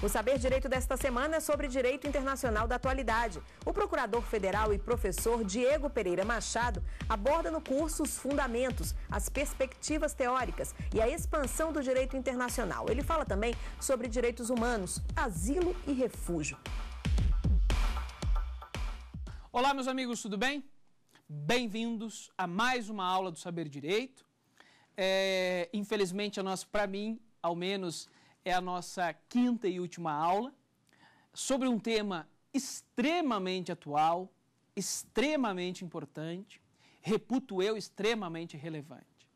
O Saber Direito desta semana é sobre direito internacional da atualidade. O procurador federal e professor Diego Pereira Machado aborda no curso os fundamentos, as perspectivas teóricas e a expansão do direito internacional. Ele fala também sobre direitos humanos, asilo e refúgio. Olá, meus amigos, tudo bem? Bem-vindos a mais uma aula do Saber Direito. É, infelizmente, a nossa, para mim, ao menos é a nossa quinta e última aula sobre um tema extremamente atual, extremamente importante, reputo eu extremamente relevante,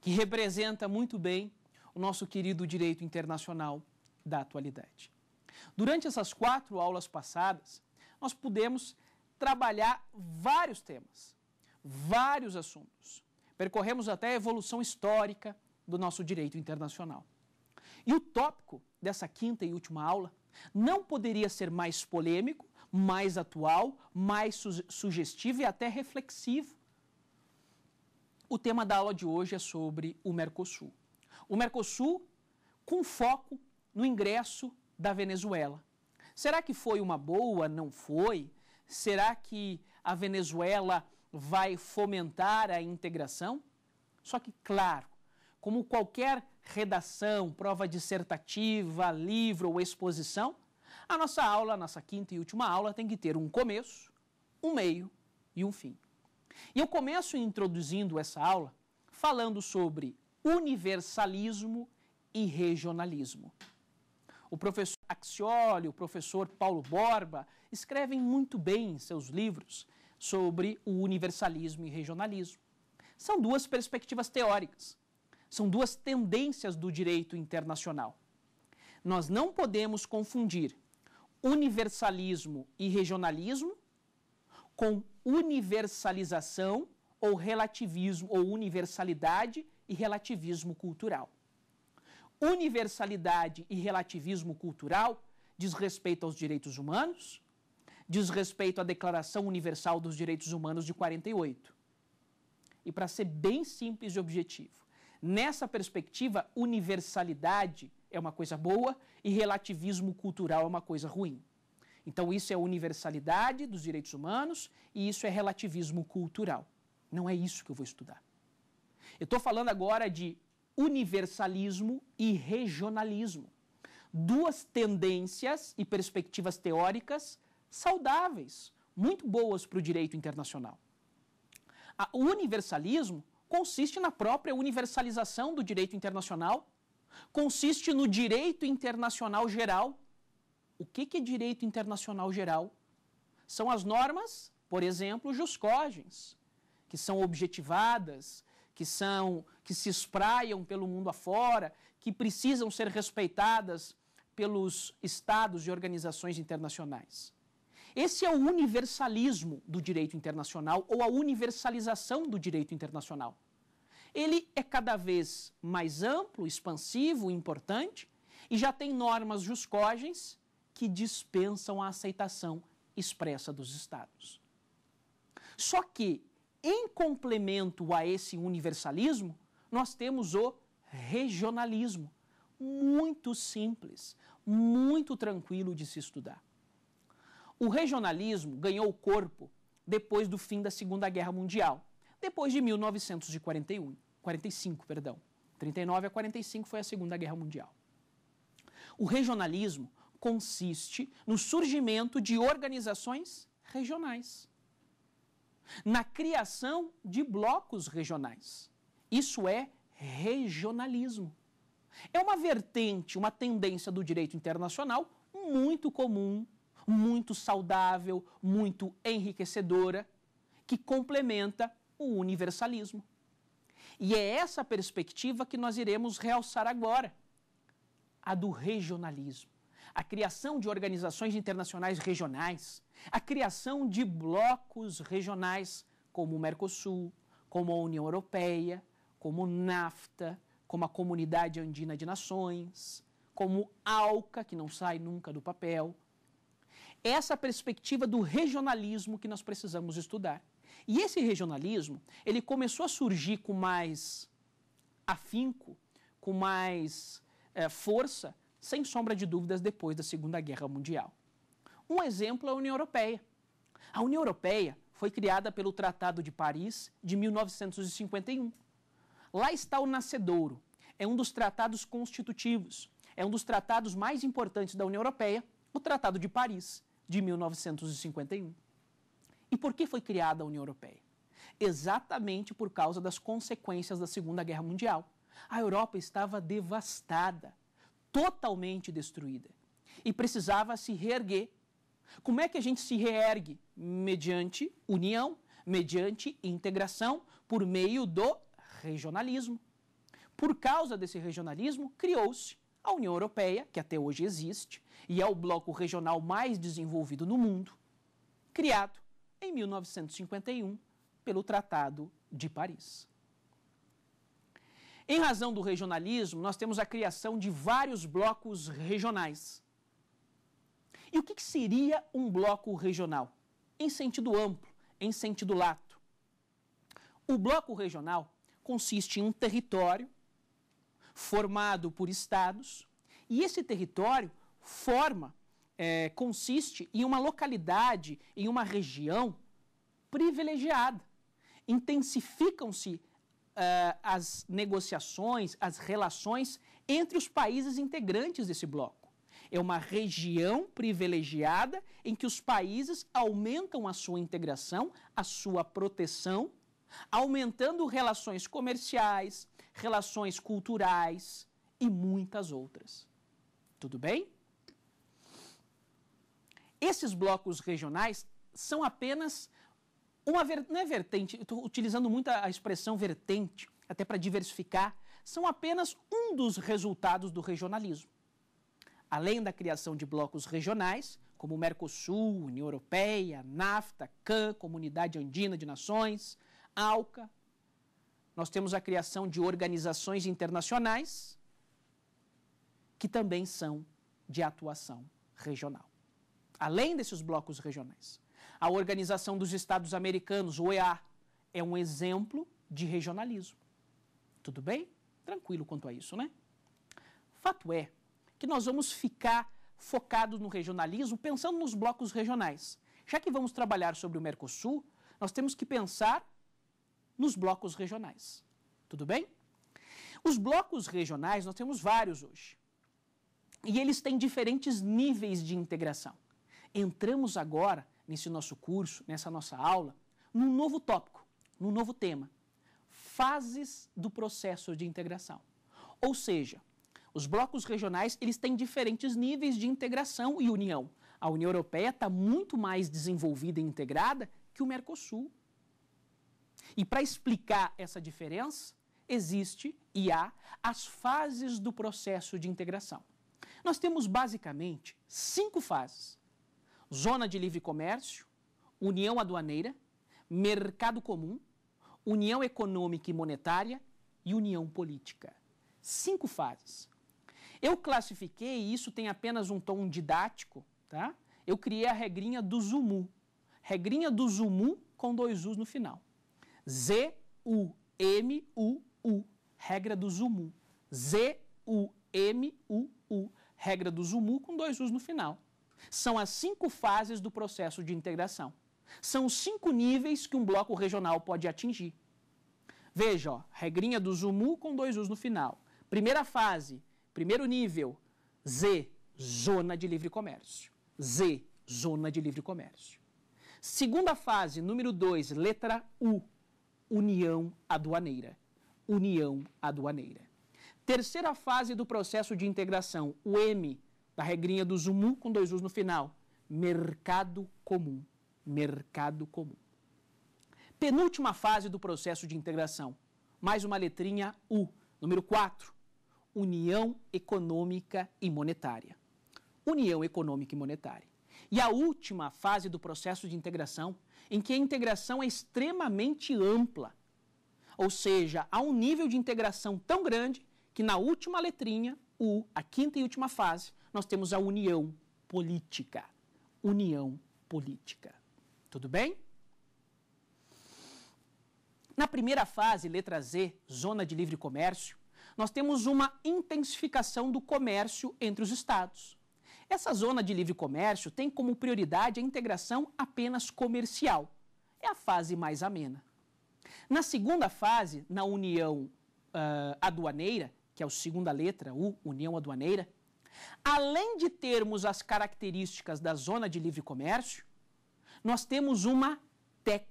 que representa muito bem o nosso querido direito internacional da atualidade. Durante essas quatro aulas passadas, nós pudemos trabalhar vários temas, vários assuntos. Percorremos até a evolução histórica do nosso direito internacional. E o tópico dessa quinta e última aula não poderia ser mais polêmico, mais atual, mais su sugestivo e até reflexivo. O tema da aula de hoje é sobre o Mercosul. O Mercosul com foco no ingresso da Venezuela. Será que foi uma boa? Não foi? Será que a Venezuela vai fomentar a integração? Só que, claro, como qualquer redação, prova dissertativa, livro ou exposição, a nossa aula, a nossa quinta e última aula, tem que ter um começo, um meio e um fim. E eu começo introduzindo essa aula falando sobre universalismo e regionalismo. O professor Axioli, o professor Paulo Borba escrevem muito bem em seus livros sobre o universalismo e regionalismo. São duas perspectivas teóricas são duas tendências do direito internacional. Nós não podemos confundir universalismo e regionalismo com universalização ou relativismo ou universalidade e relativismo cultural. Universalidade e relativismo cultural diz respeito aos direitos humanos, diz respeito à Declaração Universal dos Direitos Humanos de 48. E para ser bem simples e objetivo, Nessa perspectiva, universalidade é uma coisa boa e relativismo cultural é uma coisa ruim. Então, isso é universalidade dos direitos humanos e isso é relativismo cultural. Não é isso que eu vou estudar. Eu estou falando agora de universalismo e regionalismo. Duas tendências e perspectivas teóricas saudáveis, muito boas para o direito internacional. O universalismo consiste na própria universalização do direito internacional, consiste no direito internacional geral. O que, que é direito internacional geral? São as normas, por exemplo, juscogens, que são objetivadas, que são que se espraiam pelo mundo afora, que precisam ser respeitadas pelos estados e organizações internacionais. Esse é o universalismo do direito internacional ou a universalização do direito internacional. Ele é cada vez mais amplo, expansivo, importante e já tem normas juscogens que dispensam a aceitação expressa dos Estados. Só que, em complemento a esse universalismo, nós temos o regionalismo, muito simples, muito tranquilo de se estudar. O regionalismo ganhou corpo depois do fim da Segunda Guerra Mundial, depois de 1941, 45, perdão. 39 a 45 foi a Segunda Guerra Mundial. O regionalismo consiste no surgimento de organizações regionais, na criação de blocos regionais. Isso é regionalismo. É uma vertente, uma tendência do direito internacional muito comum muito saudável, muito enriquecedora, que complementa o universalismo. E é essa perspectiva que nós iremos realçar agora, a do regionalismo, a criação de organizações internacionais regionais, a criação de blocos regionais como o Mercosul, como a União Europeia, como o NAFTA, como a Comunidade Andina de Nações, como a ALCA, que não sai nunca do papel, essa perspectiva do regionalismo que nós precisamos estudar. E esse regionalismo, ele começou a surgir com mais afinco, com mais é, força, sem sombra de dúvidas, depois da Segunda Guerra Mundial. Um exemplo é a União Europeia. A União Europeia foi criada pelo Tratado de Paris de 1951. Lá está o nascedouro. É um dos tratados constitutivos. É um dos tratados mais importantes da União Europeia, o Tratado de Paris, de 1951. E por que foi criada a União Europeia? Exatamente por causa das consequências da Segunda Guerra Mundial. A Europa estava devastada, totalmente destruída, e precisava se reerguer. Como é que a gente se reergue? Mediante união, mediante integração, por meio do regionalismo. Por causa desse regionalismo, criou-se a União Europeia, que até hoje existe e é o bloco regional mais desenvolvido no mundo, criado em 1951 pelo Tratado de Paris. Em razão do regionalismo, nós temos a criação de vários blocos regionais. E o que, que seria um bloco regional? Em sentido amplo, em sentido lato. O bloco regional consiste em um território formado por estados, e esse território forma, é, consiste em uma localidade, em uma região privilegiada. Intensificam-se uh, as negociações, as relações entre os países integrantes desse bloco. É uma região privilegiada em que os países aumentam a sua integração, a sua proteção, aumentando relações comerciais, relações culturais e muitas outras. Tudo bem? Esses blocos regionais são apenas uma ver... não é vertente, estou utilizando muito a expressão vertente, até para diversificar, são apenas um dos resultados do regionalismo. Além da criação de blocos regionais, como Mercosul, União Europeia, NAFTA, CAN, Comunidade Andina de Nações, ALCA, nós temos a criação de organizações internacionais que também são de atuação regional. Além desses blocos regionais, a Organização dos Estados Americanos, OEA, é um exemplo de regionalismo. Tudo bem? Tranquilo quanto a isso, né? Fato é que nós vamos ficar focados no regionalismo pensando nos blocos regionais. Já que vamos trabalhar sobre o Mercosul, nós temos que pensar nos blocos regionais. Tudo bem? Os blocos regionais, nós temos vários hoje. E eles têm diferentes níveis de integração. Entramos agora, nesse nosso curso, nessa nossa aula, num novo tópico, num novo tema: fases do processo de integração. Ou seja, os blocos regionais eles têm diferentes níveis de integração e união. A União Europeia está muito mais desenvolvida e integrada que o Mercosul, e para explicar essa diferença, existe e há as fases do processo de integração. Nós temos basicamente cinco fases: zona de livre comércio, união aduaneira, mercado comum, união econômica e monetária e união política. Cinco fases. Eu classifiquei, e isso tem apenas um tom didático, tá? Eu criei a regrinha do Zumu. Regrinha do Zumu com dois U's no final. Z-U-M-U-U, regra do Zumu. Z-U-M-U-U, regra do Zumu com dois U's no final. São as cinco fases do processo de integração. São os cinco níveis que um bloco regional pode atingir. Veja, ó, regrinha do Zumu com dois U's no final. Primeira fase, primeiro nível, Z, zona de livre comércio. Z, zona de livre comércio. Segunda fase, número 2, letra U, União Aduaneira. União Aduaneira. Terceira fase do processo de integração, o M, da regrinha do ZUMU com dois U's no final, mercado comum. Mercado comum. Penúltima fase do processo de integração, mais uma letrinha U, número 4, União Econômica e Monetária. União Econômica e Monetária. E a última fase do processo de integração, em que a integração é extremamente ampla. Ou seja, há um nível de integração tão grande que na última letrinha, U, a quinta e última fase, nós temos a união política. União política. Tudo bem? Na primeira fase, letra Z, zona de livre comércio, nós temos uma intensificação do comércio entre os estados. Essa zona de livre comércio tem como prioridade a integração apenas comercial. É a fase mais amena. Na segunda fase, na União uh, Aduaneira, que é a segunda letra, U, União Aduaneira, além de termos as características da zona de livre comércio, nós temos uma TEC,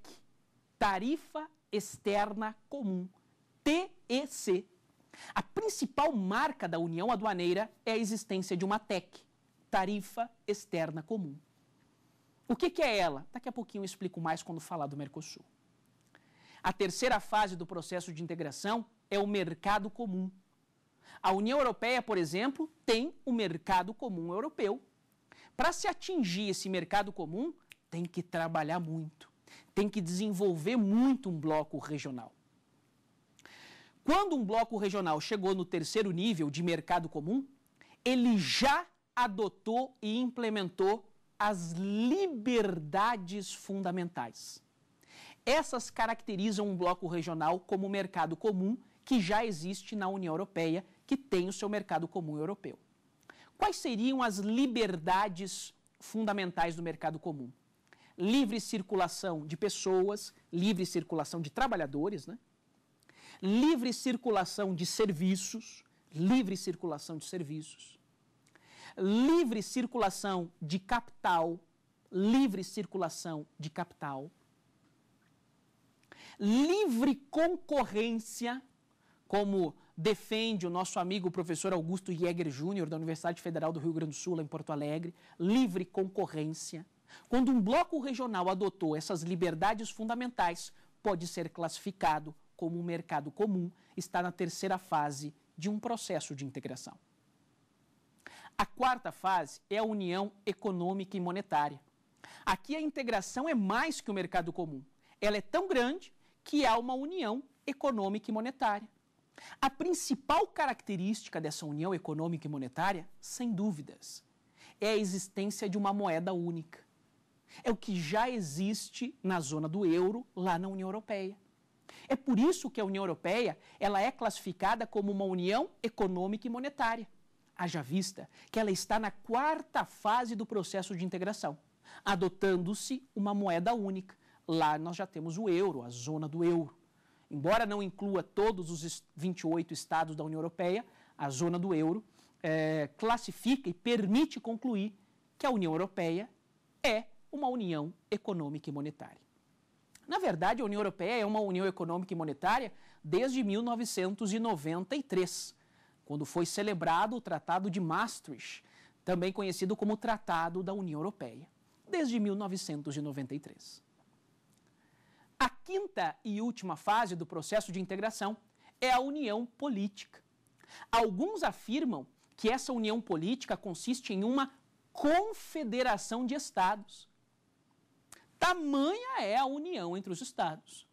Tarifa Externa Comum, TEC. A principal marca da União Aduaneira é a existência de uma TEC tarifa externa comum. O que, que é ela? Daqui a pouquinho eu explico mais quando falar do Mercosul. A terceira fase do processo de integração é o mercado comum. A União Europeia, por exemplo, tem o mercado comum europeu. Para se atingir esse mercado comum, tem que trabalhar muito, tem que desenvolver muito um bloco regional. Quando um bloco regional chegou no terceiro nível de mercado comum, ele já adotou e implementou as liberdades fundamentais. Essas caracterizam um bloco regional como o mercado comum que já existe na União Europeia, que tem o seu mercado comum europeu. Quais seriam as liberdades fundamentais do mercado comum? Livre circulação de pessoas, livre circulação de trabalhadores, né? livre circulação de serviços, livre circulação de serviços, livre circulação de capital, livre circulação de capital, livre concorrência, como defende o nosso amigo professor Augusto Jäger Júnior, da Universidade Federal do Rio Grande do Sul, lá em Porto Alegre, livre concorrência. Quando um bloco regional adotou essas liberdades fundamentais, pode ser classificado como um mercado comum, está na terceira fase de um processo de integração. A quarta fase é a união econômica e monetária. Aqui a integração é mais que o mercado comum. Ela é tão grande que há uma união econômica e monetária. A principal característica dessa união econômica e monetária, sem dúvidas, é a existência de uma moeda única. É o que já existe na zona do euro, lá na União Europeia. É por isso que a União Europeia ela é classificada como uma união econômica e monetária haja vista que ela está na quarta fase do processo de integração, adotando-se uma moeda única. Lá nós já temos o euro, a zona do euro. Embora não inclua todos os 28 estados da União Europeia, a zona do euro é, classifica e permite concluir que a União Europeia é uma união econômica e monetária. Na verdade, a União Europeia é uma união econômica e monetária desde 1993 quando foi celebrado o Tratado de Maastricht, também conhecido como Tratado da União Europeia, desde 1993. A quinta e última fase do processo de integração é a união política. Alguns afirmam que essa união política consiste em uma confederação de estados. Tamanha é a união entre os estados.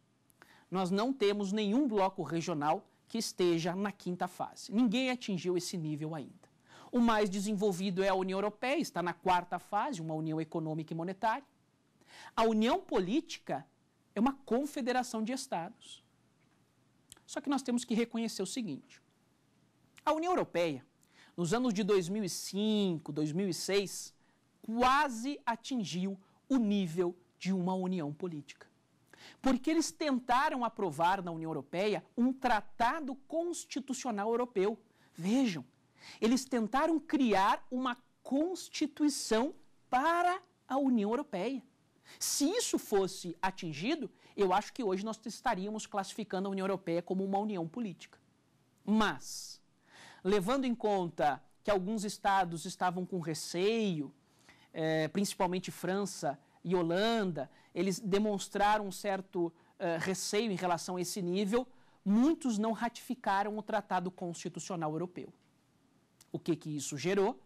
Nós não temos nenhum bloco regional que esteja na quinta fase. Ninguém atingiu esse nível ainda. O mais desenvolvido é a União Europeia, está na quarta fase, uma união econômica e monetária. A união política é uma confederação de estados. Só que nós temos que reconhecer o seguinte: a União Europeia, nos anos de 2005, 2006, quase atingiu o nível de uma união política porque eles tentaram aprovar na União Europeia um tratado constitucional europeu. Vejam, eles tentaram criar uma constituição para a União Europeia. Se isso fosse atingido, eu acho que hoje nós estaríamos classificando a União Europeia como uma união política. Mas, levando em conta que alguns estados estavam com receio, eh, principalmente França, e Holanda, eles demonstraram um certo uh, receio em relação a esse nível, muitos não ratificaram o Tratado Constitucional Europeu. O que, que isso gerou?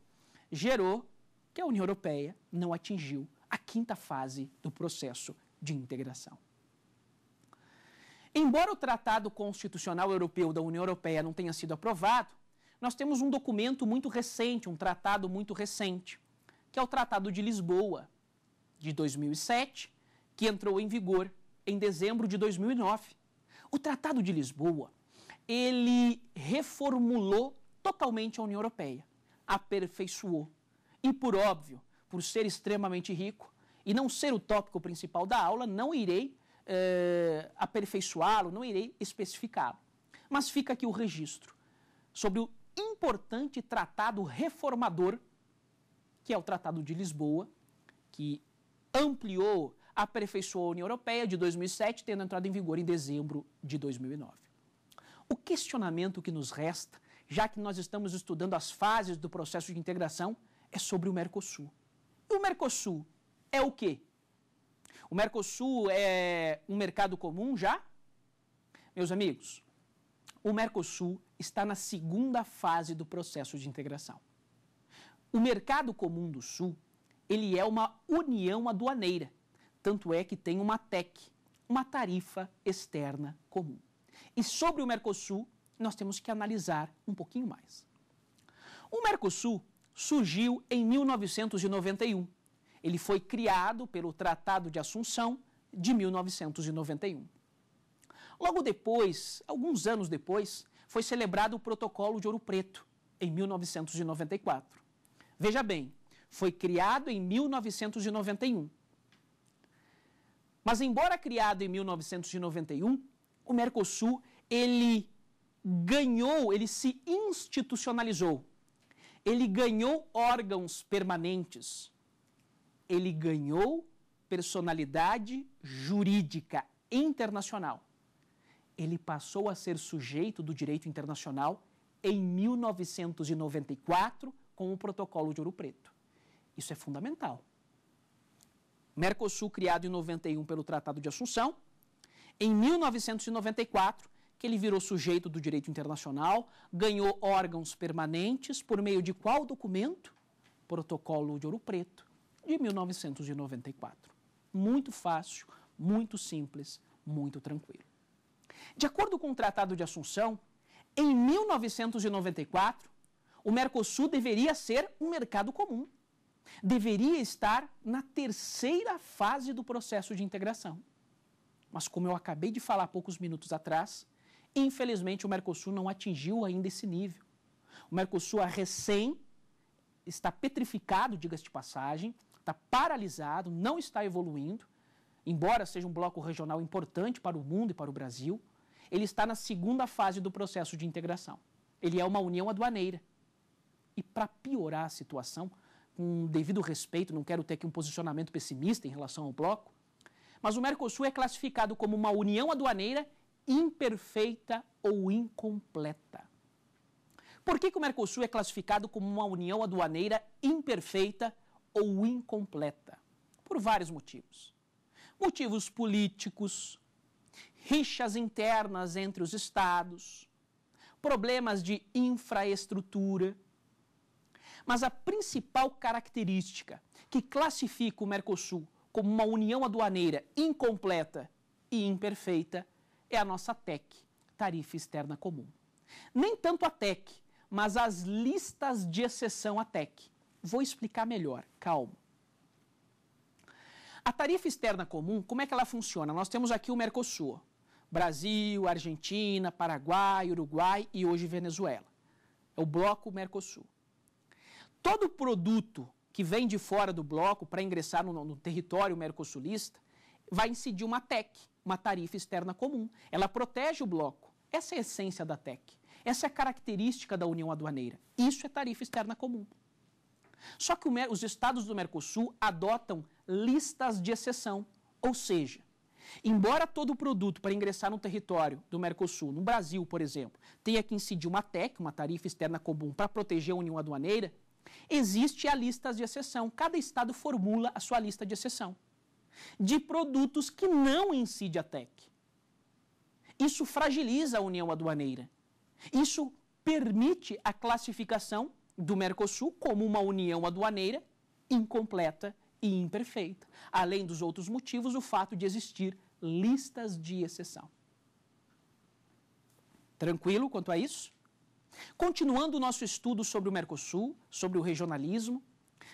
Gerou que a União Europeia não atingiu a quinta fase do processo de integração. Embora o Tratado Constitucional Europeu da União Europeia não tenha sido aprovado, nós temos um documento muito recente, um tratado muito recente, que é o Tratado de Lisboa, de 2007, que entrou em vigor em dezembro de 2009. O Tratado de Lisboa, ele reformulou totalmente a União Europeia, aperfeiçoou. E por óbvio, por ser extremamente rico e não ser o tópico principal da aula, não irei eh, aperfeiçoá-lo, não irei especificá-lo. Mas fica aqui o registro sobre o importante tratado reformador, que é o Tratado de Lisboa, que ampliou, aperfeiçoou a União Europeia de 2007, tendo entrado em vigor em dezembro de 2009. O questionamento que nos resta, já que nós estamos estudando as fases do processo de integração, é sobre o Mercosul. E o Mercosul é o quê? O Mercosul é um mercado comum já? Meus amigos, o Mercosul está na segunda fase do processo de integração. O mercado comum do Sul ele é uma união aduaneira, tanto é que tem uma TEC, uma tarifa externa comum. E sobre o Mercosul, nós temos que analisar um pouquinho mais. O Mercosul surgiu em 1991. Ele foi criado pelo Tratado de Assunção de 1991. Logo depois, alguns anos depois, foi celebrado o Protocolo de Ouro Preto, em 1994. Veja bem, foi criado em 1991. Mas embora criado em 1991, o Mercosul ele ganhou, ele se institucionalizou. Ele ganhou órgãos permanentes. Ele ganhou personalidade jurídica internacional. Ele passou a ser sujeito do direito internacional em 1994 com o Protocolo de Ouro Preto. Isso é fundamental. Mercosul, criado em 91 pelo Tratado de Assunção, em 1994, que ele virou sujeito do direito internacional, ganhou órgãos permanentes por meio de qual documento? Protocolo de Ouro Preto, de 1994. Muito fácil, muito simples, muito tranquilo. De acordo com o Tratado de Assunção, em 1994, o Mercosul deveria ser um mercado comum deveria estar na terceira fase do processo de integração. Mas, como eu acabei de falar poucos minutos atrás, infelizmente o Mercosul não atingiu ainda esse nível. O Mercosul a recém, está petrificado, diga-se de passagem, está paralisado, não está evoluindo, embora seja um bloco regional importante para o mundo e para o Brasil, ele está na segunda fase do processo de integração. Ele é uma união aduaneira. E para piorar a situação, com devido respeito, não quero ter aqui um posicionamento pessimista em relação ao bloco, mas o Mercosul é classificado como uma união aduaneira imperfeita ou incompleta. Por que, que o Mercosul é classificado como uma união aduaneira imperfeita ou incompleta? Por vários motivos. Motivos políticos, rixas internas entre os estados, problemas de infraestrutura, mas a principal característica que classifica o Mercosul como uma união aduaneira incompleta e imperfeita é a nossa TEC, Tarifa Externa Comum. Nem tanto a TEC, mas as listas de exceção à TEC. Vou explicar melhor, calma. A tarifa externa comum, como é que ela funciona? Nós temos aqui o Mercosul, Brasil, Argentina, Paraguai, Uruguai e hoje Venezuela. É o bloco Mercosul todo produto que vem de fora do bloco para ingressar no, no, território mercosulista vai incidir uma TEC, uma tarifa externa comum. Ela protege o bloco. Essa é a essência da TEC. Essa é a característica da União Aduaneira. Isso é tarifa externa comum. Só que o, os estados do Mercosul adotam listas de exceção, ou seja, Embora todo produto para ingressar no território do Mercosul, no Brasil, por exemplo, tenha que incidir uma TEC, uma tarifa externa comum, para proteger a União Aduaneira, Existe a lista de exceção. Cada estado formula a sua lista de exceção de produtos que não incide a TEC. Isso fragiliza a União Aduaneira. Isso permite a classificação do Mercosul como uma união aduaneira incompleta e imperfeita, além dos outros motivos, o fato de existir listas de exceção. Tranquilo quanto a isso? Continuando o nosso estudo sobre o Mercosul, sobre o regionalismo,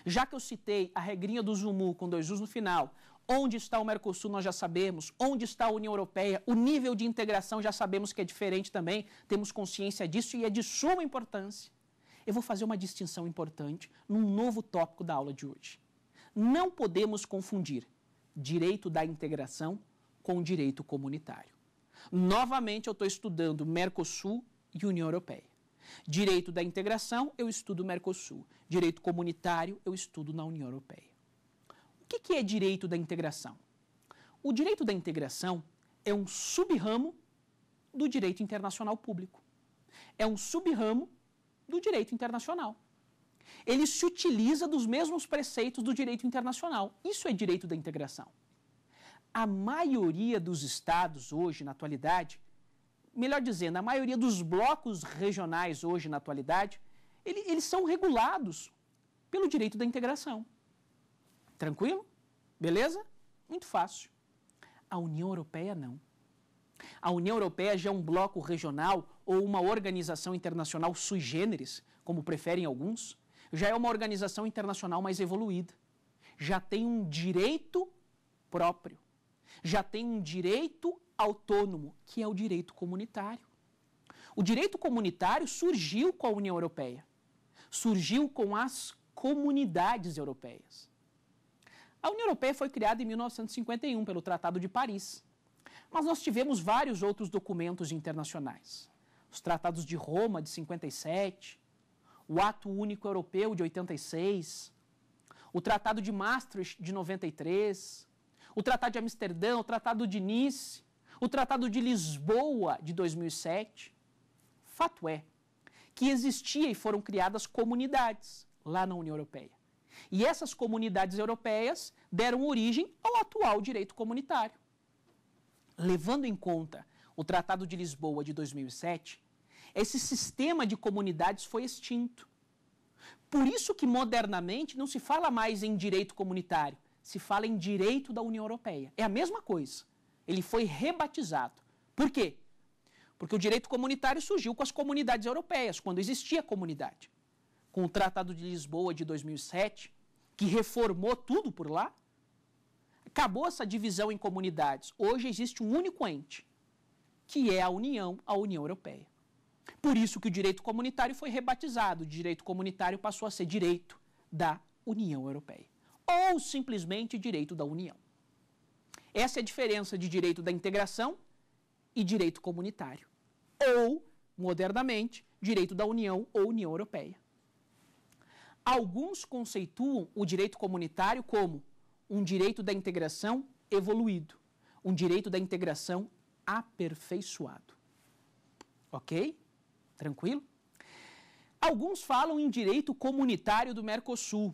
já que eu citei a regrinha do Zumu com dois Us no final, onde está o Mercosul nós já sabemos, onde está a União Europeia, o nível de integração já sabemos que é diferente também, temos consciência disso e é de suma importância. Eu vou fazer uma distinção importante num novo tópico da aula de hoje. Não podemos confundir direito da integração com direito comunitário. Novamente eu estou estudando Mercosul e União Europeia. Direito da integração, eu estudo Mercosul. Direito comunitário, eu estudo na União Europeia. O que, que é direito da integração? O direito da integração é um subramo do direito internacional público. É um subramo do direito internacional. Ele se utiliza dos mesmos preceitos do direito internacional. Isso é direito da integração. A maioria dos estados hoje, na atualidade, melhor dizendo, a maioria dos blocos regionais hoje, na atualidade, ele, eles são regulados pelo direito da integração. Tranquilo? Beleza? Muito fácil. A União Europeia não. A União Europeia já é um bloco regional ou uma organização internacional sui generis, como preferem alguns, já é uma organização internacional mais evoluída. Já tem um direito próprio. Já tem um direito autônomo, que é o direito comunitário. O direito comunitário surgiu com a União Europeia, surgiu com as comunidades europeias. A União Europeia foi criada em 1951 pelo Tratado de Paris, mas nós tivemos vários outros documentos internacionais. Os tratados de Roma de 57, o Ato Único Europeu de 86, o Tratado de Maastricht de 93, o Tratado de Amsterdã, o Tratado de Nice, o Tratado de Lisboa de 2007, fato é que existia e foram criadas comunidades lá na União Europeia. E essas comunidades europeias deram origem ao atual direito comunitário. Levando em conta o Tratado de Lisboa de 2007, esse sistema de comunidades foi extinto. Por isso que modernamente não se fala mais em direito comunitário, se fala em direito da União Europeia. É a mesma coisa ele foi rebatizado. Por quê? Porque o direito comunitário surgiu com as comunidades europeias, quando existia comunidade. Com o Tratado de Lisboa de 2007, que reformou tudo por lá, acabou essa divisão em comunidades. Hoje existe um único ente, que é a União, a União Europeia. Por isso que o direito comunitário foi rebatizado, o direito comunitário passou a ser direito da União Europeia, ou simplesmente direito da União. Essa é a diferença de direito da integração e direito comunitário. Ou, modernamente, direito da União ou União Europeia. Alguns conceituam o direito comunitário como um direito da integração evoluído, um direito da integração aperfeiçoado. Ok? Tranquilo? Alguns falam em direito comunitário do Mercosul,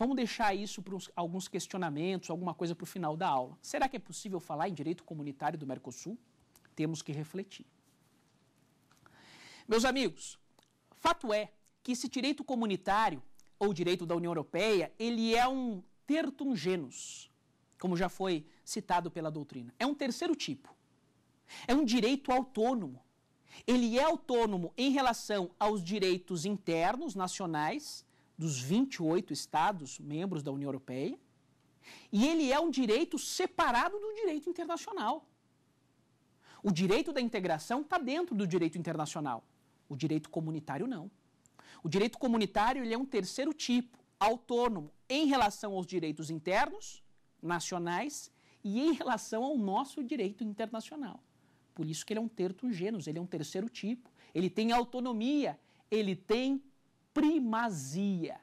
Vamos deixar isso para alguns questionamentos, alguma coisa para o final da aula. Será que é possível falar em direito comunitário do Mercosul? Temos que refletir. Meus amigos, fato é que esse direito comunitário ou direito da União Europeia, ele é um tertum genus, como já foi citado pela doutrina. É um terceiro tipo. É um direito autônomo. Ele é autônomo em relação aos direitos internos nacionais dos 28 estados membros da União Europeia, e ele é um direito separado do direito internacional. O direito da integração está dentro do direito internacional, o direito comunitário não. O direito comunitário ele é um terceiro tipo, autônomo, em relação aos direitos internos, nacionais e em relação ao nosso direito internacional. Por isso que ele é um terto gênus, ele é um terceiro tipo, ele tem autonomia, ele tem primazia,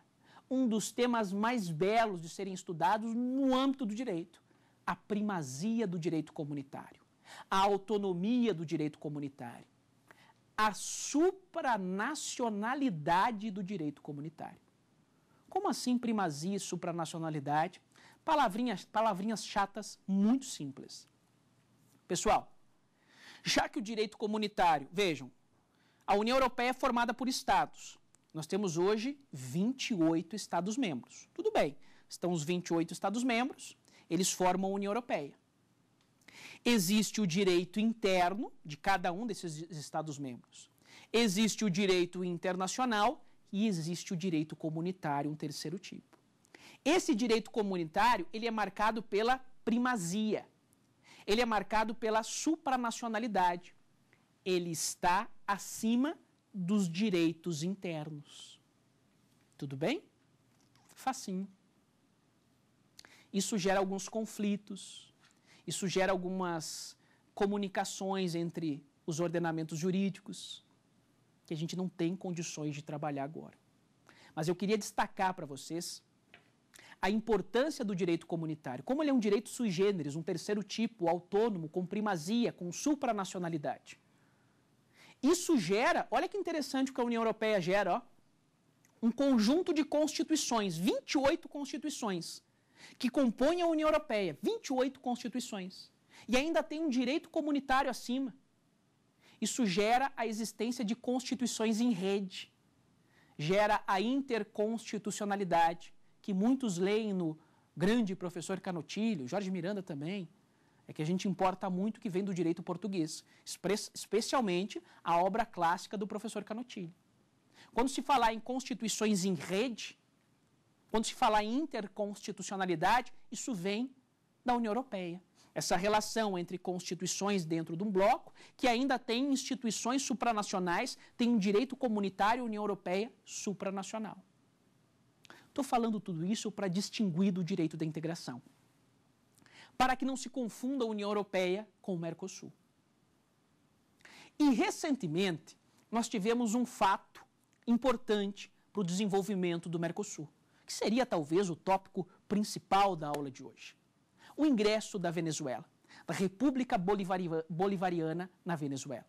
um dos temas mais belos de serem estudados no âmbito do direito, a primazia do direito comunitário, a autonomia do direito comunitário, a supranacionalidade do direito comunitário. Como assim primazia e supranacionalidade? Palavrinhas, palavrinhas chatas, muito simples. Pessoal, já que o direito comunitário, vejam, a União Europeia é formada por estados. Nós temos hoje 28 Estados-membros. Tudo bem, estão os 28 Estados-membros, eles formam a União Europeia. Existe o direito interno de cada um desses Estados-membros. Existe o direito internacional e existe o direito comunitário, um terceiro tipo. Esse direito comunitário, ele é marcado pela primazia. Ele é marcado pela supranacionalidade. Ele está acima dos direitos internos. Tudo bem? Facinho. Isso gera alguns conflitos, isso gera algumas comunicações entre os ordenamentos jurídicos, que a gente não tem condições de trabalhar agora. Mas eu queria destacar para vocês a importância do direito comunitário, como ele é um direito sui generis, um terceiro tipo, autônomo, com primazia, com supranacionalidade. Isso gera, olha que interessante o que a União Europeia gera, ó, um conjunto de constituições, 28 constituições, que compõem a União Europeia, 28 constituições. E ainda tem um direito comunitário acima. Isso gera a existência de constituições em rede, gera a interconstitucionalidade, que muitos leem no grande professor Canotilho, Jorge Miranda também, é que a gente importa muito que vem do direito português, especialmente a obra clássica do professor Canotilli. Quando se falar em constituições em rede, quando se falar em interconstitucionalidade, isso vem da União Europeia. Essa relação entre constituições dentro de um bloco, que ainda tem instituições supranacionais, tem um direito comunitário União Europeia supranacional. Estou falando tudo isso para distinguir do direito da integração para que não se confunda a União Europeia com o Mercosul. E recentemente, nós tivemos um fato importante para o desenvolvimento do Mercosul, que seria talvez o tópico principal da aula de hoje: o ingresso da Venezuela, da República Bolivariana na Venezuela.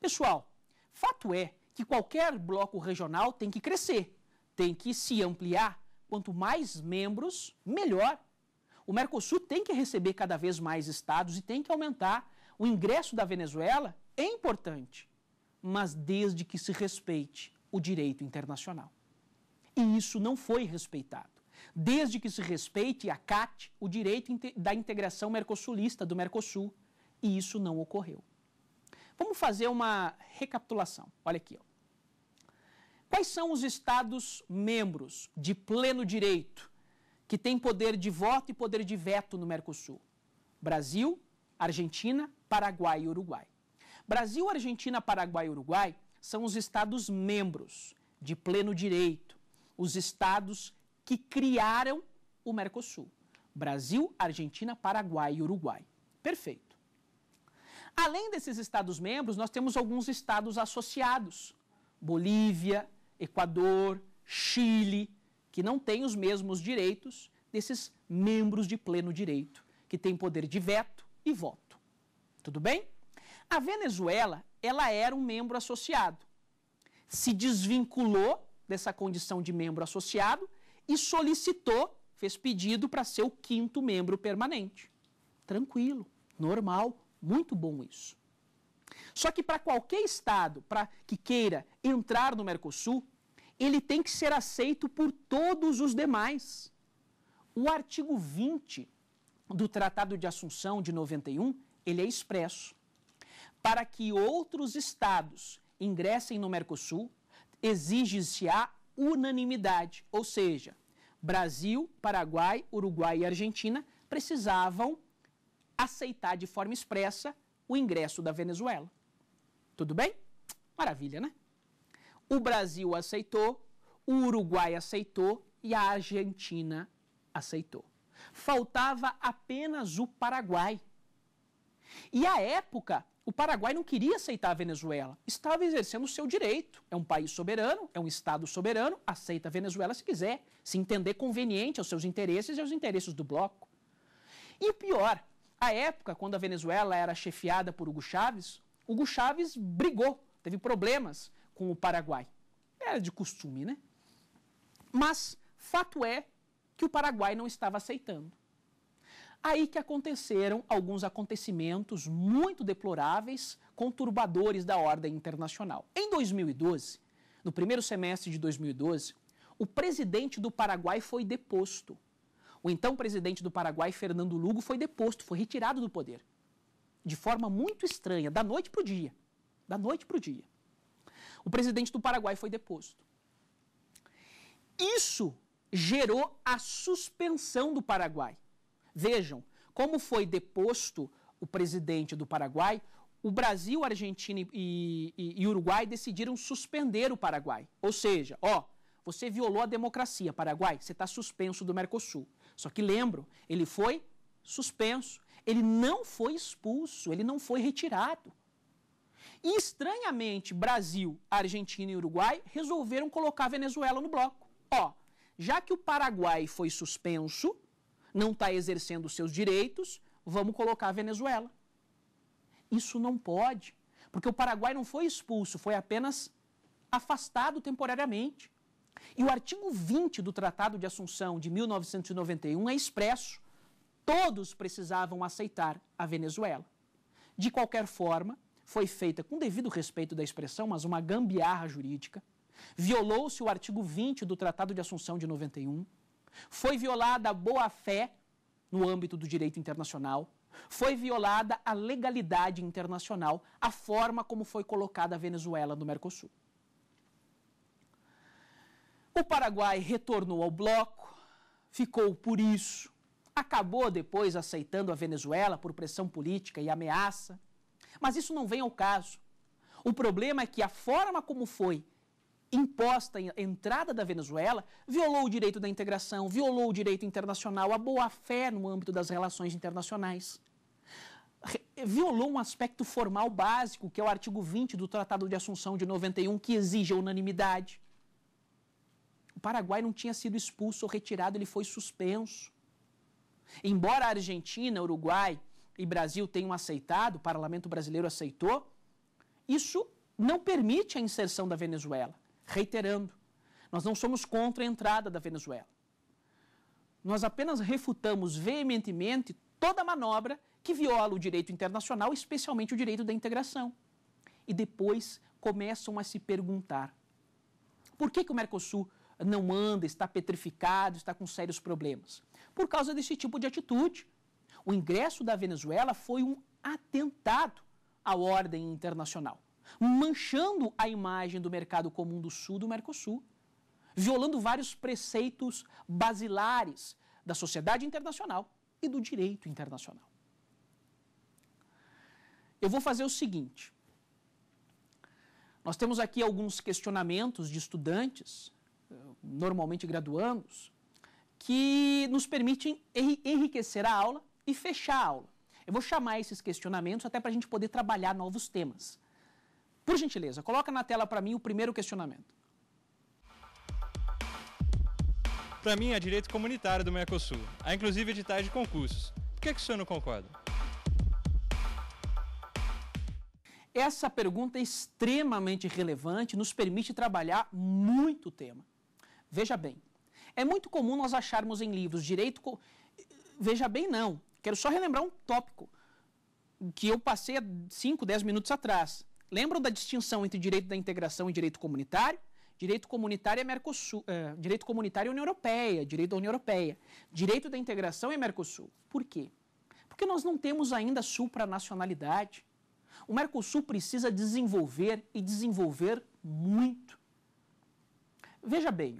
Pessoal, fato é que qualquer bloco regional tem que crescer, tem que se ampliar. Quanto mais membros, melhor o Mercosul tem que receber cada vez mais estados e tem que aumentar. O ingresso da Venezuela é importante, mas desde que se respeite o direito internacional. E isso não foi respeitado. Desde que se respeite e acate o direito da integração mercosulista do Mercosul, e isso não ocorreu. Vamos fazer uma recapitulação. Olha aqui. Ó. Quais são os Estados membros de pleno direito que tem poder de voto e poder de veto no Mercosul: Brasil, Argentina, Paraguai e Uruguai. Brasil, Argentina, Paraguai e Uruguai são os estados membros de pleno direito, os estados que criaram o Mercosul: Brasil, Argentina, Paraguai e Uruguai. Perfeito. Além desses estados membros, nós temos alguns estados associados: Bolívia, Equador, Chile, que não têm os mesmos direitos desses membros de pleno direito, que têm poder de veto e voto. Tudo bem? A Venezuela, ela era um membro associado. Se desvinculou dessa condição de membro associado e solicitou, fez pedido para ser o quinto membro permanente. Tranquilo, normal, muito bom isso. Só que para qualquer estado para que queira entrar no Mercosul, ele tem que ser aceito por todos os demais. O artigo 20 do Tratado de Assunção de 91, ele é expresso. Para que outros estados ingressem no Mercosul, exige-se a unanimidade, ou seja, Brasil, Paraguai, Uruguai e Argentina precisavam aceitar de forma expressa o ingresso da Venezuela. Tudo bem? Maravilha, né? O Brasil aceitou, o Uruguai aceitou e a Argentina aceitou. Faltava apenas o Paraguai. E à época, o Paraguai não queria aceitar a Venezuela. Estava exercendo o seu direito. É um país soberano, é um Estado soberano, aceita a Venezuela se quiser, se entender conveniente aos seus interesses e aos interesses do bloco. E o pior, à época, quando a Venezuela era chefiada por Hugo Chávez, Hugo Chávez brigou, teve problemas com o Paraguai. Era de costume, né? Mas fato é que o Paraguai não estava aceitando. Aí que aconteceram alguns acontecimentos muito deploráveis, conturbadores da ordem internacional. Em 2012, no primeiro semestre de 2012, o presidente do Paraguai foi deposto. O então presidente do Paraguai, Fernando Lugo, foi deposto, foi retirado do poder. De forma muito estranha, da noite para o dia. Da noite para o dia. O presidente do Paraguai foi deposto. Isso gerou a suspensão do Paraguai. Vejam, como foi deposto o presidente do Paraguai, o Brasil, Argentina e, e, e, Uruguai decidiram suspender o Paraguai. Ou seja, ó, você violou a democracia, Paraguai, você está suspenso do Mercosul. Só que lembro, ele foi suspenso, ele não foi expulso, ele não foi retirado. E estranhamente, Brasil, Argentina e Uruguai resolveram colocar a Venezuela no bloco. Ó, já que o Paraguai foi suspenso, não está exercendo seus direitos, vamos colocar a Venezuela. Isso não pode, porque o Paraguai não foi expulso, foi apenas afastado temporariamente. E o artigo 20 do Tratado de Assunção de 1991 é expresso: todos precisavam aceitar a Venezuela. De qualquer forma, foi feita com devido respeito da expressão, mas uma gambiarra jurídica. Violou-se o artigo 20 do Tratado de Assunção de 91. Foi violada a boa-fé no âmbito do direito internacional. Foi violada a legalidade internacional, a forma como foi colocada a Venezuela no Mercosul. O Paraguai retornou ao bloco, ficou por isso, acabou depois aceitando a Venezuela por pressão política e ameaça. Mas isso não vem ao caso. O problema é que a forma como foi imposta a entrada da Venezuela violou o direito da integração, violou o direito internacional, a boa-fé no âmbito das relações internacionais. Violou um aspecto formal básico, que é o artigo 20 do Tratado de Assunção de 91, que exige a unanimidade. O Paraguai não tinha sido expulso ou retirado, ele foi suspenso. Embora a Argentina, Uruguai e Brasil tenham aceitado, o parlamento brasileiro aceitou, isso não permite a inserção da Venezuela. Reiterando, nós não somos contra a entrada da Venezuela. Nós apenas refutamos veementemente toda manobra que viola o direito internacional, especialmente o direito da integração. E depois começam a se perguntar: por que, que o Mercosul não anda, está petrificado, está com sérios problemas? Por causa desse tipo de atitude o ingresso da Venezuela foi um atentado à ordem internacional, manchando a imagem do mercado comum do Sul do Mercosul, violando vários preceitos basilares da sociedade internacional e do direito internacional. Eu vou fazer o seguinte. Nós temos aqui alguns questionamentos de estudantes, eh, normalmente graduandos, que nos permitem enriquecer a aula e fechar a aula. Eu vou chamar esses questionamentos até para a gente poder trabalhar novos temas. Por gentileza, coloca na tela para mim o primeiro questionamento. Para mim, é direito comunitário do Mercosul. Há inclusive editais de concursos. Por que, é que o senhor não concorda? Essa pergunta é extremamente relevante, nos permite trabalhar muito tema. Veja bem, é muito comum nós acharmos em livros direito. Co... Eh, veja bem, não. Quero só relembrar um tópico que eu passei há 5, 10 minutos atrás. Lembram da distinção entre direito da integração e direito comunitário? Direito comunitário é Mercosul, é, direito comunitário é União Europeia, direito da União Europeia. Direito da integração é Mercosul. Por quê? Porque nós não temos ainda supranacionalidade. O Mercosul precisa desenvolver e desenvolver muito. Veja bem,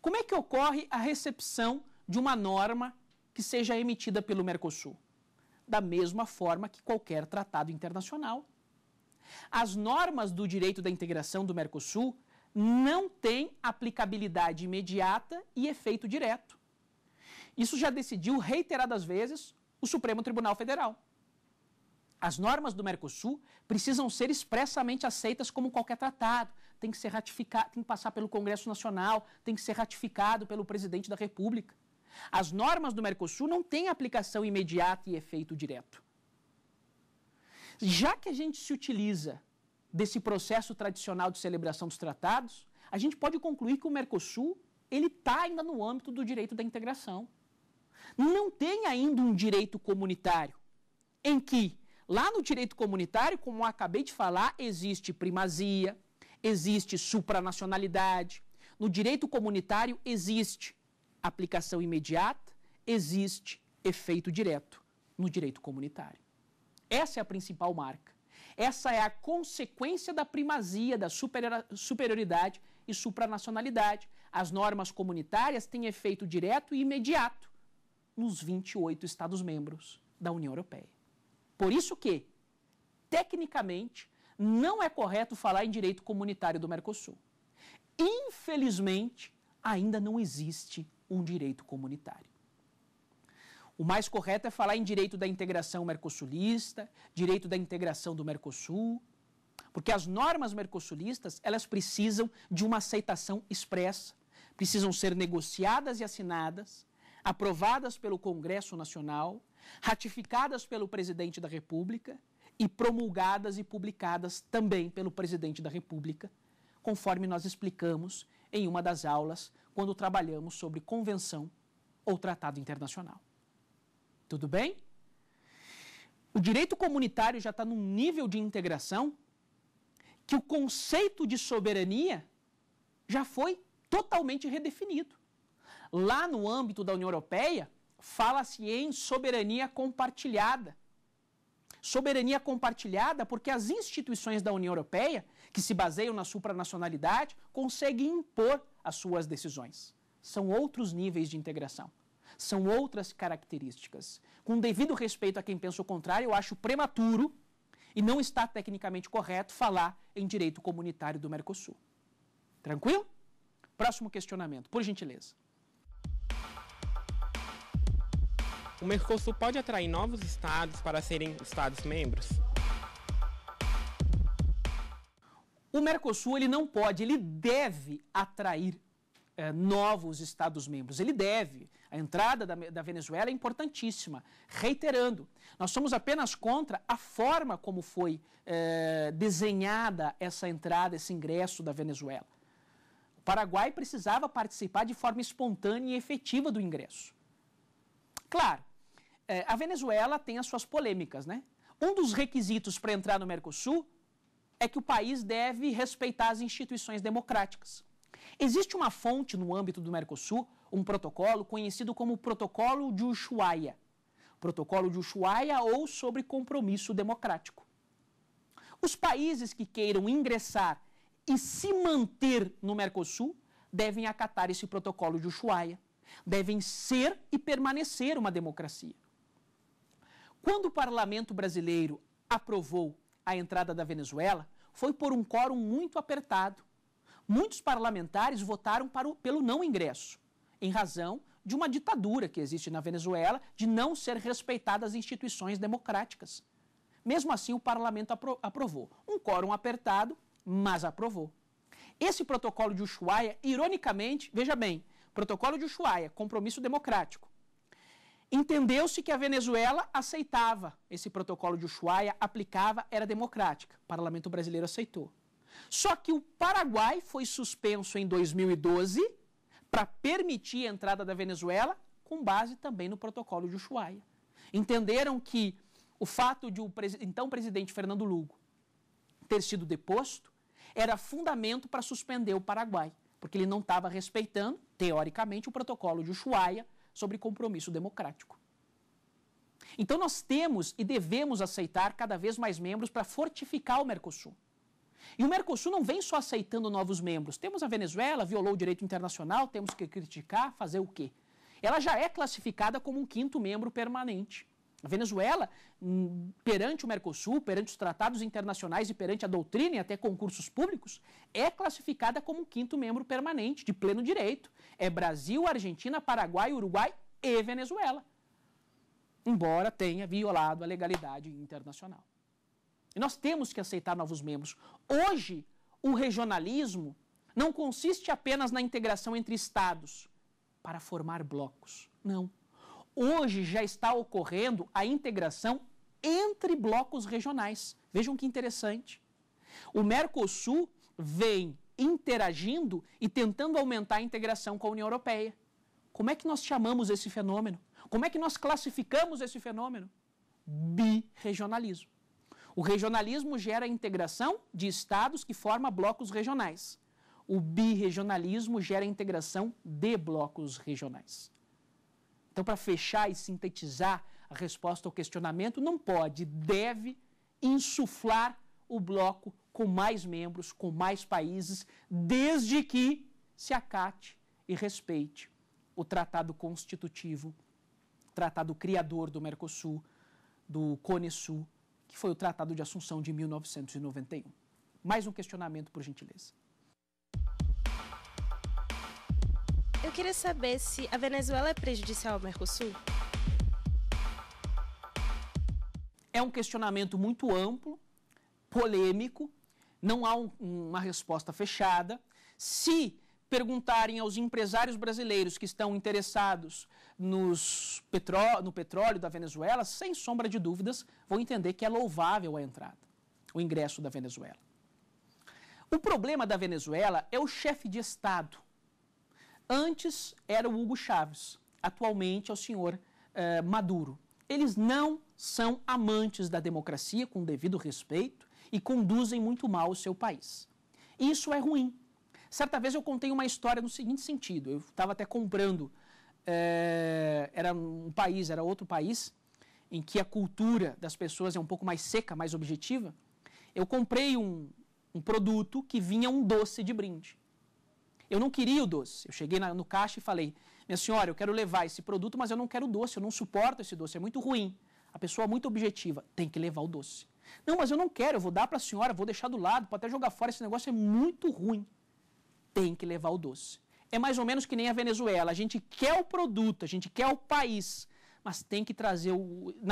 como é que ocorre a recepção de uma norma que seja emitida pelo Mercosul, da mesma forma que qualquer tratado internacional. As normas do direito da integração do Mercosul não têm aplicabilidade imediata e efeito direto. Isso já decidiu reiteradas vezes o Supremo Tribunal Federal. As normas do Mercosul precisam ser expressamente aceitas como qualquer tratado. Tem que ser ratificado, tem que passar pelo Congresso Nacional, tem que ser ratificado pelo presidente da República. As normas do Mercosul não têm aplicação imediata e efeito direto. Já que a gente se utiliza desse processo tradicional de celebração dos tratados, a gente pode concluir que o Mercosul ele está ainda no âmbito do direito da integração. Não tem ainda um direito comunitário em que Lá no direito comunitário, como eu acabei de falar, existe primazia, existe supranacionalidade. No direito comunitário existe aplicação imediata, existe efeito direto no direito comunitário. Essa é a principal marca. Essa é a consequência da primazia, da superioridade e supranacionalidade. As normas comunitárias têm efeito direto e imediato nos 28 Estados-membros da União Europeia. Por isso que, tecnicamente, não é correto falar em direito comunitário do Mercosul. Infelizmente, ainda não existe um direito comunitário. O mais correto é falar em direito da integração mercosulista, direito da integração do Mercosul, porque as normas mercosulistas, elas precisam de uma aceitação expressa, precisam ser negociadas e assinadas, aprovadas pelo Congresso Nacional, ratificadas pelo presidente da República e promulgadas e publicadas também pelo presidente da República, conforme nós explicamos em uma das aulas quando trabalhamos sobre convenção ou tratado internacional. Tudo bem? O direito comunitário já está num nível de integração que o conceito de soberania já foi totalmente redefinido. Lá no âmbito da União Europeia, fala-se em soberania compartilhada soberania compartilhada porque as instituições da União Europeia, que se baseiam na supranacionalidade, conseguem impor as suas decisões. São outros níveis de integração. São outras características. Com devido respeito a quem pensa o contrário, eu acho prematuro e não está tecnicamente correto falar em direito comunitário do Mercosul. Tranquilo? Próximo questionamento, por gentileza. o Mercosul pode atrair novos estados para serem estados-membros? O Mercosul ele não pode, ele deve atrair é, novos Estados-membros. Ele deve. A entrada da, da, Venezuela é importantíssima. Reiterando, nós somos apenas contra a forma como foi é, desenhada essa entrada, esse ingresso da Venezuela. O Paraguai precisava participar de forma espontânea e efetiva do ingresso. Claro, é, a Venezuela tem as suas polêmicas, né? Um dos requisitos para entrar no Mercosul é que o país deve respeitar as instituições democráticas. Existe uma fonte no âmbito do Mercosul, um protocolo conhecido como Protocolo de Ushuaia. Protocolo de Ushuaia ou sobre compromisso democrático. Os países que queiram ingressar e se manter no Mercosul devem acatar esse protocolo de Ushuaia. Devem ser e permanecer uma democracia. Quando o parlamento brasileiro aprovou a entrada da Venezuela, foi por um quórum muito apertado. Muitos parlamentares votaram o, pelo não ingresso, em razão de uma ditadura que existe na Venezuela, de não ser respeitadas as instituições democráticas. Mesmo assim, o parlamento apro, aprovou. Um quórum apertado, mas aprovou. Esse protocolo de Ushuaia, ironicamente, veja bem, protocolo de Ushuaia, compromisso democrático Entendeu-se que a Venezuela aceitava esse protocolo de Ushuaia, aplicava, era democrática. O parlamento brasileiro aceitou. Só que o Paraguai foi suspenso em 2012 para permitir a entrada da Venezuela, com base também no protocolo de Ushuaia. Entenderam que o fato de o então presidente Fernando Lugo ter sido deposto era fundamento para suspender o Paraguai, porque ele não estava respeitando, teoricamente, o protocolo de Ushuaia sobre compromisso democrático. Então nós temos e devemos aceitar cada vez mais membros para fortificar o Mercosul. E o Mercosul não vem só aceitando novos membros. Temos a Venezuela, violou o direito internacional, temos que criticar, fazer o quê? Ela já é classificada como um quinto membro permanente. A Venezuela, hum, perante o Mercosul, perante os tratados internacionais e perante a doutrina e até concursos públicos, é classificada como quinto membro permanente, de pleno direito. É Brasil, Argentina, Paraguai, Uruguai e Venezuela. Embora tenha violado a legalidade internacional. E nós temos que aceitar novos membros. Hoje, o regionalismo não consiste apenas na integração entre estados para formar blocos. Não Hoje já está ocorrendo a integração entre blocos regionais. Vejam que interessante. O Mercosul vem interagindo e tentando aumentar a integração com a União Europeia. Como é que nós chamamos esse fenômeno? Como é que nós classificamos esse fenômeno? Birregionalismo. O regionalismo gera a integração de estados que forma blocos regionais. O birregionalismo gera a integração de blocos regionais. Então, para fechar e sintetizar a resposta ao questionamento, não pode, deve insuflar o bloco com mais membros, com mais países, desde que se acate e respeite o tratado constitutivo, tratado criador do Mercosul, do Cone Sul, que foi o Tratado de Assunção de 1991. Mais um questionamento, por gentileza. Eu queria saber se a Venezuela é prejudicial ao Mercosul? É um questionamento muito amplo, polêmico, não há um, uma resposta fechada. Se perguntarem aos empresários brasileiros que estão interessados petró no petróleo da Venezuela, sem sombra de dúvidas, vão entender que é louvável a entrada, o ingresso da Venezuela. O problema da Venezuela é o chefe de Estado Antes era o Hugo Chaves, atualmente é o senhor eh, Maduro. Eles não são amantes da democracia, com devido respeito, e conduzem muito mal o seu país. Isso é ruim. Certa vez eu contei uma história no seguinte sentido: eu estava até comprando, eh, era um país, era outro país, em que a cultura das pessoas é um pouco mais seca, mais objetiva. Eu comprei um, um produto que vinha um doce de brinde. Eu não queria o doce. Eu cheguei na, no caixa e falei: minha senhora, eu quero levar esse produto, mas eu não quero o doce, eu não suporto esse doce, é muito ruim. A pessoa é muito objetiva tem que levar o doce. Não, mas eu não quero, eu vou dar para a senhora, vou deixar do lado, pode até jogar fora, esse negócio é muito ruim. Tem que levar o doce. É mais ou menos que nem a Venezuela. A gente quer o produto, a gente quer o país, mas tem que trazer o.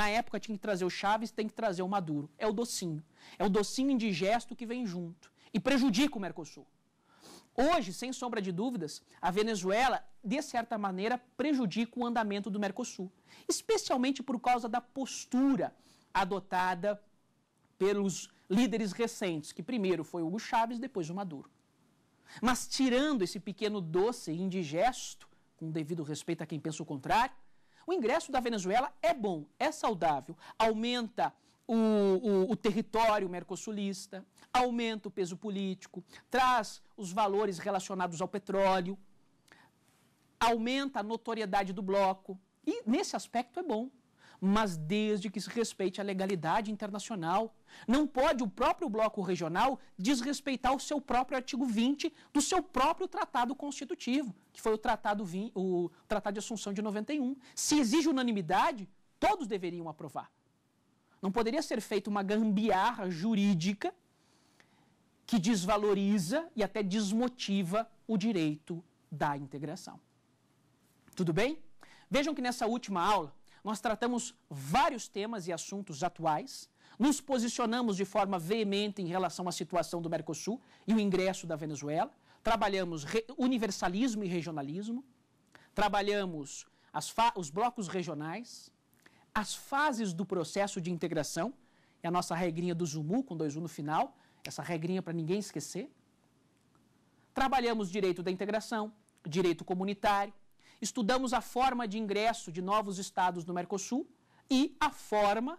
Na época tinha que trazer o Chaves, tem que trazer o Maduro. É o docinho. É o docinho indigesto que vem junto. E prejudica o Mercosul. Hoje, sem sombra de dúvidas, a Venezuela, de certa maneira, prejudica o andamento do Mercosul, especialmente por causa da postura adotada pelos líderes recentes, que primeiro foi Hugo Chávez, depois o Maduro. Mas tirando esse pequeno doce indigesto, com devido respeito a quem pensa o contrário, o ingresso da Venezuela é bom, é saudável, aumenta o, o, o território mercosulista, aumenta o peso político, traz os valores relacionados ao petróleo, aumenta a notoriedade do bloco. E nesse aspecto é bom, mas desde que se respeite a legalidade internacional. Não pode o próprio bloco regional desrespeitar o seu próprio artigo 20 do seu próprio tratado constitutivo, que foi o Tratado, o tratado de Assunção de 91. Se exige unanimidade, todos deveriam aprovar. Não poderia ser feita uma gambiarra jurídica que desvaloriza e até desmotiva o direito da integração. Tudo bem? Vejam que nessa última aula nós tratamos vários temas e assuntos atuais, nos posicionamos de forma veemente em relação à situação do Mercosul e o ingresso da Venezuela, trabalhamos universalismo e regionalismo, trabalhamos os blocos regionais, as fases do processo de integração, é a nossa regrinha do ZUMU, com dois U no final, essa regrinha para ninguém esquecer. Trabalhamos direito da integração, direito comunitário, estudamos a forma de ingresso de novos estados no Mercosul e a forma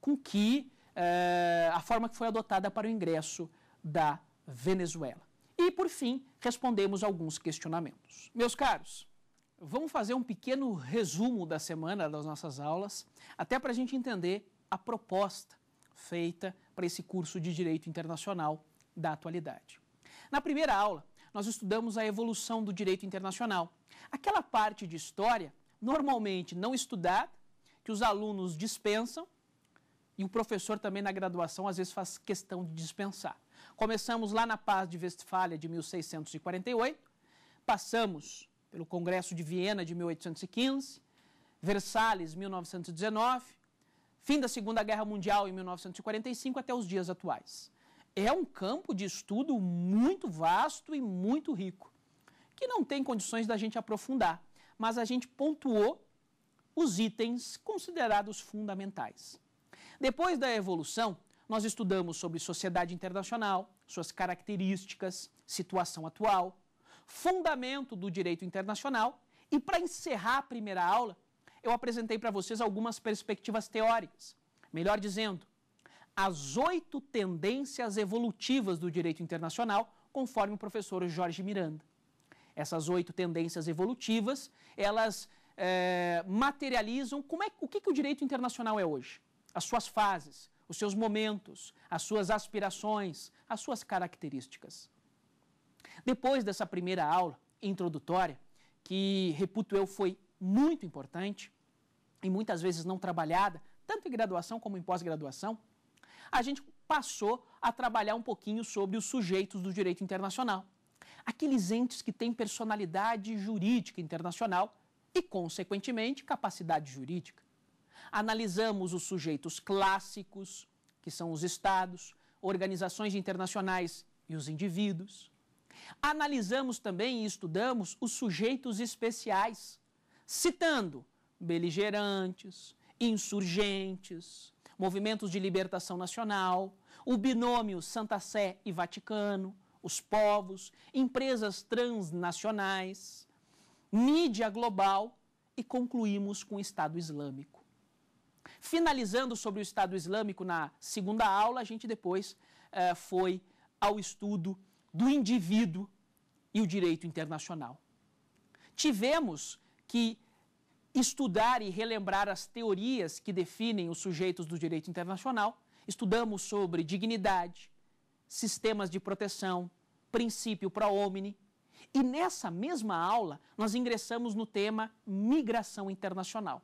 com que eh, a forma que foi adotada para o ingresso da Venezuela. E por fim, respondemos alguns questionamentos. Meus caros, Vamos fazer um pequeno resumo da semana das nossas aulas, até para a gente entender a proposta feita para esse curso de Direito Internacional da atualidade. Na primeira aula, nós estudamos a evolução do direito internacional, aquela parte de história normalmente não estudada, que os alunos dispensam e o professor também na graduação às vezes faz questão de dispensar. Começamos lá na Paz de Westfália de 1648, passamos pelo Congresso de Viena de 1815, Versalhes, 1919, fim da Segunda Guerra Mundial em 1945 até os dias atuais. É um campo de estudo muito vasto e muito rico, que não tem condições da gente aprofundar, mas a gente pontuou os itens considerados fundamentais. Depois da evolução, nós estudamos sobre sociedade internacional, suas características, situação atual, fundamento do direito internacional. E para encerrar a primeira aula, eu apresentei para vocês algumas perspectivas teóricas. Melhor dizendo, as oito tendências evolutivas do direito internacional, conforme o professor Jorge Miranda. Essas oito tendências evolutivas, elas é, materializam como é, o que, que o direito internacional é hoje. As suas fases, os seus momentos, as suas aspirações, as suas características. Depois dessa primeira aula introdutória, que reputo eu foi muito importante e muitas vezes não trabalhada, tanto em graduação como em pós-graduação, a gente passou a trabalhar um pouquinho sobre os sujeitos do direito internacional. Aqueles entes que têm personalidade jurídica internacional e, consequentemente, capacidade jurídica. Analisamos os sujeitos clássicos, que são os estados, organizações internacionais e os indivíduos. Analisamos também e estudamos os sujeitos especiais, citando beligerantes, insurgentes, movimentos de libertação nacional, o binômio Santa Sé e Vaticano, os povos, empresas transnacionais, mídia global e concluímos com o Estado Islâmico. Finalizando sobre o Estado Islâmico na segunda aula, a gente depois eh, foi ao estudo do indivíduo e o direito internacional. Tivemos que estudar e relembrar as teorias que definem os sujeitos do direito internacional. Estudamos sobre dignidade, sistemas de proteção, princípio pro homine. E nessa mesma aula, nós ingressamos no tema migração internacional.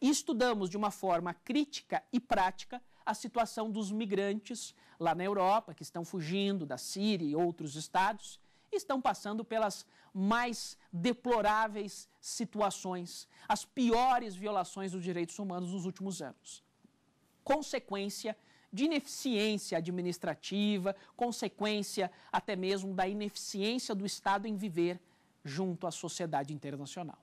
E estudamos de uma forma crítica e prática a situação dos migrantes lá na Europa, que estão fugindo da Síria e outros estados, estão passando pelas mais deploráveis situações, as piores violações dos direitos humanos nos últimos anos. Consequência de ineficiência administrativa, consequência até mesmo da ineficiência do Estado em viver junto à sociedade internacional.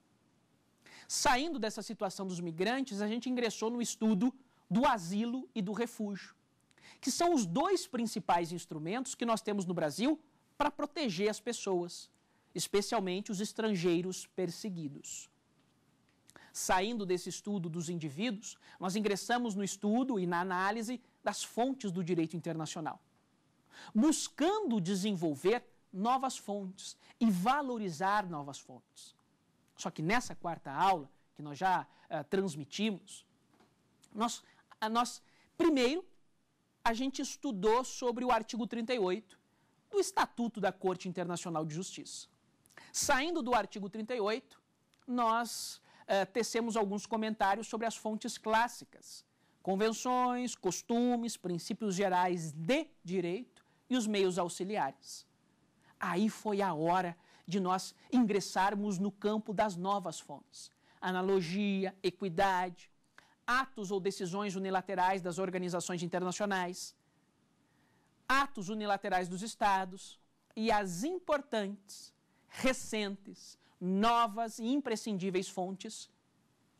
Saindo dessa situação dos migrantes, a gente ingressou no estudo do asilo e do refúgio, que são os dois principais instrumentos que nós temos no Brasil para proteger as pessoas, especialmente os estrangeiros perseguidos. Saindo desse estudo dos indivíduos, nós ingressamos no estudo e na análise das fontes do direito internacional, buscando desenvolver novas fontes e valorizar novas fontes. Só que nessa quarta aula, que nós já uh, transmitimos, nós a nós, primeiro, a gente estudou sobre o artigo 38 do Estatuto da Corte Internacional de Justiça. Saindo do artigo 38, nós eh, tecemos alguns comentários sobre as fontes clássicas, convenções, costumes, princípios gerais de direito e os meios auxiliares. Aí foi a hora de nós ingressarmos no campo das novas fontes: analogia, equidade, atos ou decisões unilaterais das organizações internacionais, atos unilaterais dos Estados e as importantes, recentes, novas e imprescindíveis fontes,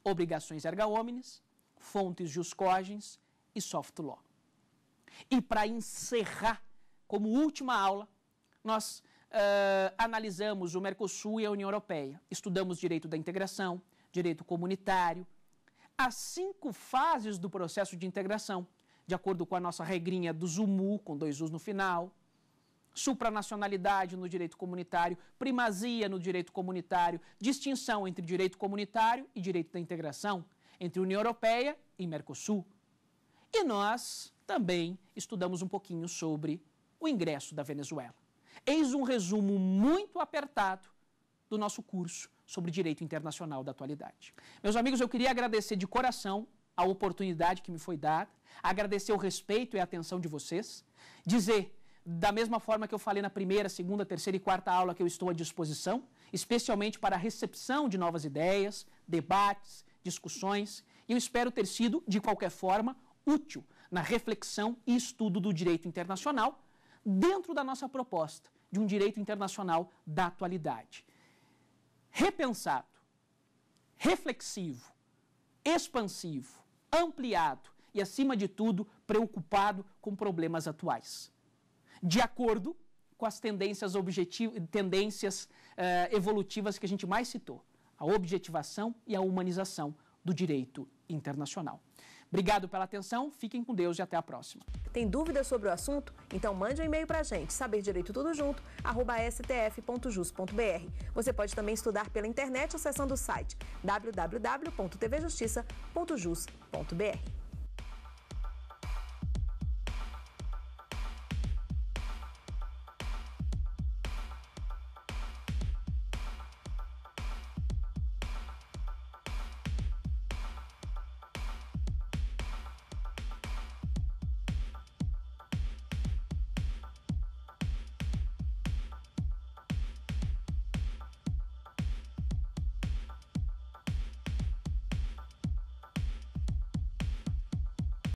obrigações erga omnes, fontes jus cogens e soft law. E para encerrar, como última aula, nós uh, analisamos o Mercosul e a União Europeia. Estudamos direito da integração, direito comunitário, as cinco fases do processo de integração, de acordo com a nossa regrinha do ZUMU, com dois U's no final, supranacionalidade no direito comunitário, primazia no direito comunitário, distinção entre direito comunitário e direito da integração, entre União Europeia e Mercosul. E nós também estudamos um pouquinho sobre o ingresso da Venezuela. Eis um resumo muito apertado do nosso curso sobre direito internacional da atualidade. Meus amigos, eu queria agradecer de coração a oportunidade que me foi dada, agradecer o respeito e a atenção de vocês, dizer da mesma forma que eu falei na primeira, segunda, terceira e quarta aula que eu estou à disposição, especialmente para a recepção de novas ideias, debates, discussões, e eu espero ter sido, de qualquer forma, útil na reflexão e estudo do direito internacional, dentro da nossa proposta de um direito internacional da atualidade repensado, reflexivo, expansivo, ampliado e, acima de tudo, preocupado com problemas atuais, de acordo com as tendências, tendências eh, evolutivas que a gente mais citou, a objetivação e a humanização do direito internacional. Obrigado pela atenção, fiquem com Deus e até a próxima. Tem dúvidas sobre o assunto? Então mande um e-mail para a gente, tudo junto. stf.jus.br. Você pode também estudar pela internet acessando o site www.tvjustiça.jus.br.